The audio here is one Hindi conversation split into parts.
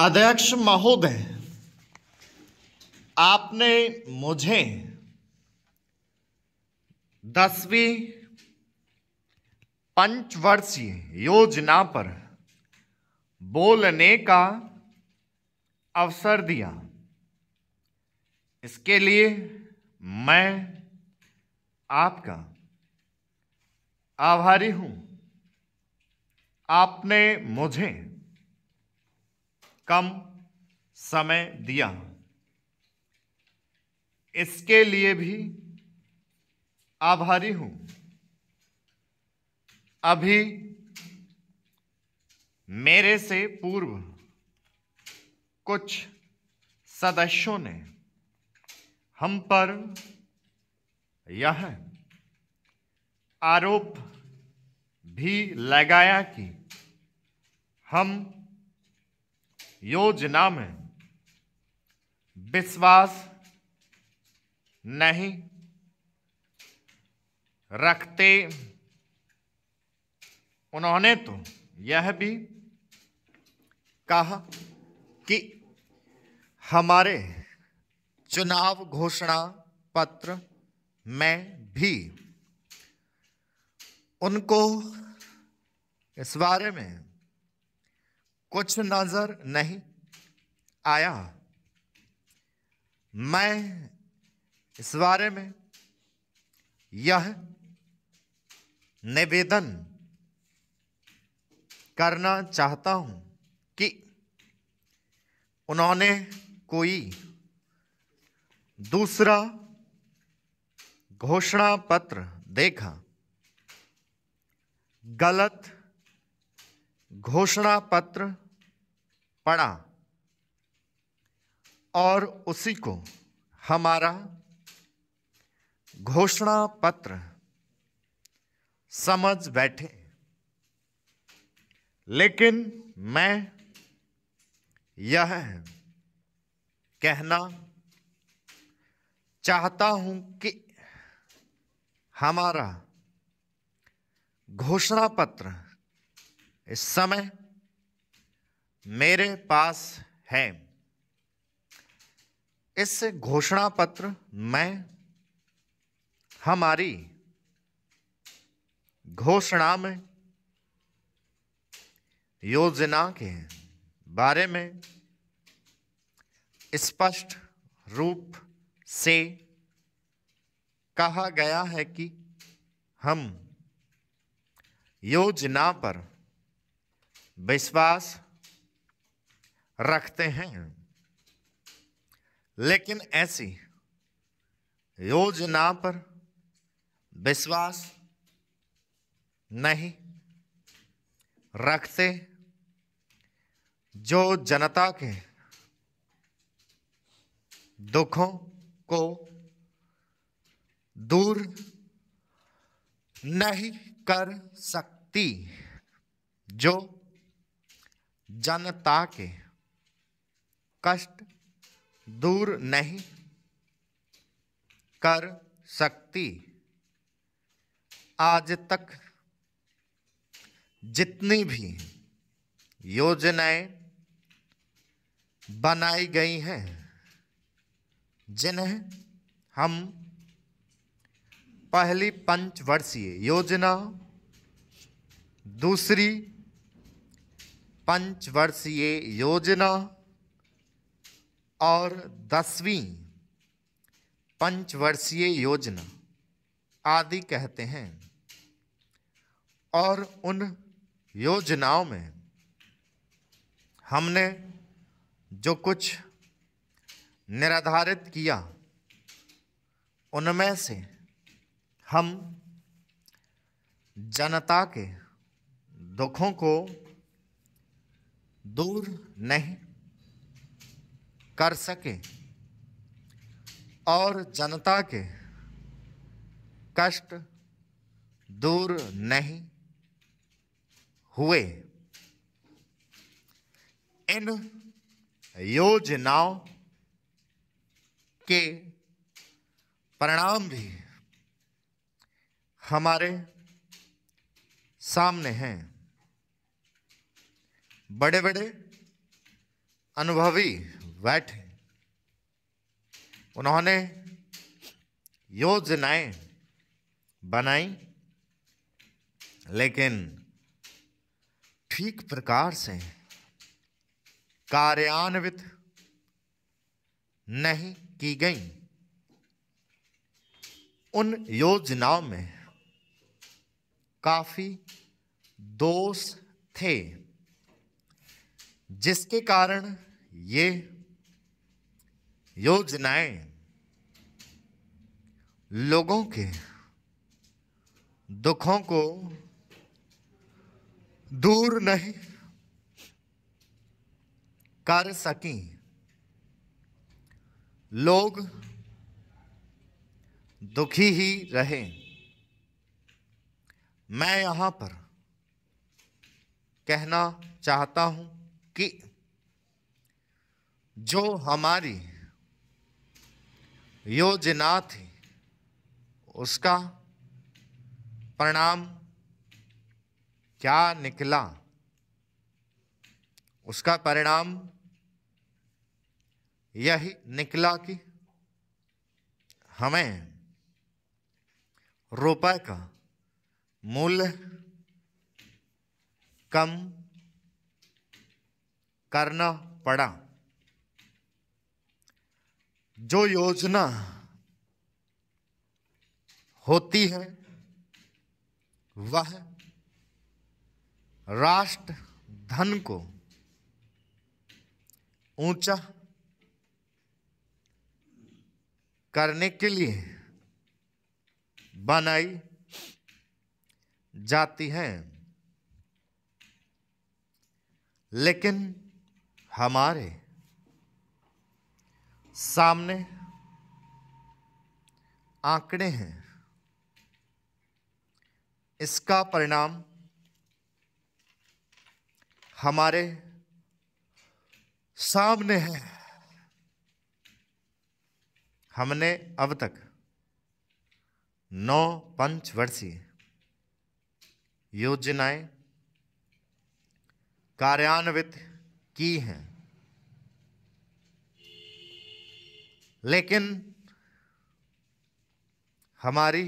अध्यक्ष महोदय आपने मुझे दसवीं पंचवर्षीय योजना पर बोलने का अवसर दिया इसके लिए मैं आपका आभारी हूं आपने मुझे कम समय दिया इसके लिए भी आभारी हूं अभी मेरे से पूर्व कुछ सदस्यों ने हम पर यह आरोप भी लगाया कि हम योजना में विश्वास नहीं रखते उन्होंने तो यह भी कहा कि हमारे चुनाव घोषणा पत्र में भी उनको इस बारे में कुछ नजर नहीं आया मैं इस बारे में यह निवेदन करना चाहता हूं कि उन्होंने कोई दूसरा घोषणा पत्र देखा गलत घोषणा पत्र पढ़ा और उसी को हमारा घोषणा पत्र समझ बैठे लेकिन मैं यह कहना चाहता हूं कि हमारा घोषणा पत्र इस समय मेरे पास है इस घोषणा पत्र में हमारी घोषणा में योजना के बारे में स्पष्ट रूप से कहा गया है कि हम योजना पर विश्वास रखते हैं लेकिन ऐसी योजना पर विश्वास नहीं रखते जो जनता के दुखों को दूर नहीं कर सकती जो जनता के कष्ट दूर नहीं कर सकती आज तक जितनी भी योजनाएं बनाई गई हैं जिन्हें हम पहली पंचवर्षीय योजना दूसरी पंचवर्षीय योजना और दसवीं पंचवर्षीय योजना आदि कहते हैं और उन योजनाओं में हमने जो कुछ निर्धारित किया उनमें से हम जनता के दुखों को दूर नहीं कर सके और जनता के कष्ट दूर नहीं हुए इन योजनाओं के परिणाम भी हमारे सामने हैं बड़े बड़े अनुभवी वैट हैं उन्होंने योजनाएं बनाई लेकिन ठीक प्रकार से कार्यान्वित नहीं की गई उन योजनाओं में काफ़ी दोष थे जिसके कारण ये योजनाएं लोगों के दुखों को दूर नहीं कर सकी लोग दुखी ही रहे मैं यहां पर कहना चाहता हूं कि जो हमारी योजना थी उसका परिणाम क्या निकला उसका परिणाम यही निकला कि हमें रुपए का मूल्य कम करना पड़ा जो योजना होती है वह राष्ट्र धन को ऊंचा करने के लिए बनाई जाती है लेकिन हमारे सामने आंकड़े हैं इसका परिणाम हमारे सामने है हमने अब तक नौ पंचवर्षीय योजनाएं कार्यान्वित की हैं लेकिन हमारी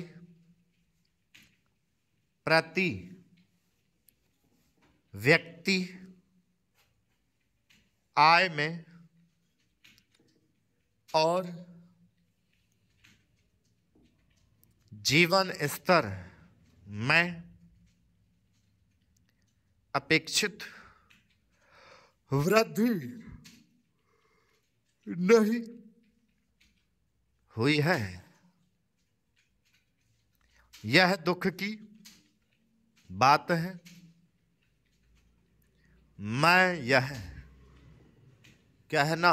प्रति व्यक्ति आय में और जीवन स्तर में अपेक्षित वृद्धि नहीं हुई है यह दुख की बात है मैं यह कहना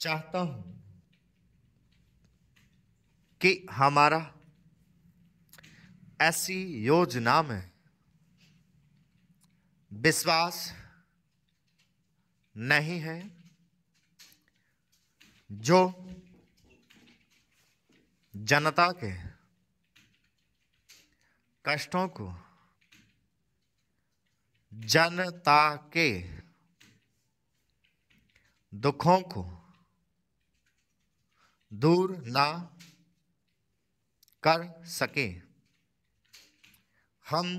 चाहता हूं कि हमारा ऐसी योजना में विश्वास नहीं है जो जनता के कष्टों को जनता के दुखों को दूर ना कर सके हम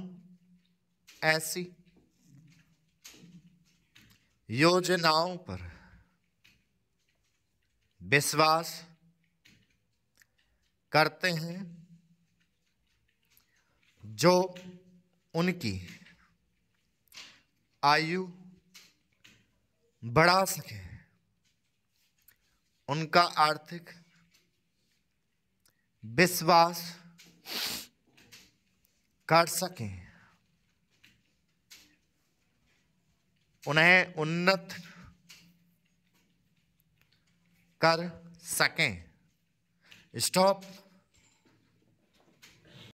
ऐसी योजनाओं पर विश्वास करते हैं जो उनकी आयु बढ़ा सके उनका आर्थिक विश्वास कर सकें उन्हें उन्नत कर सकें स्टॉप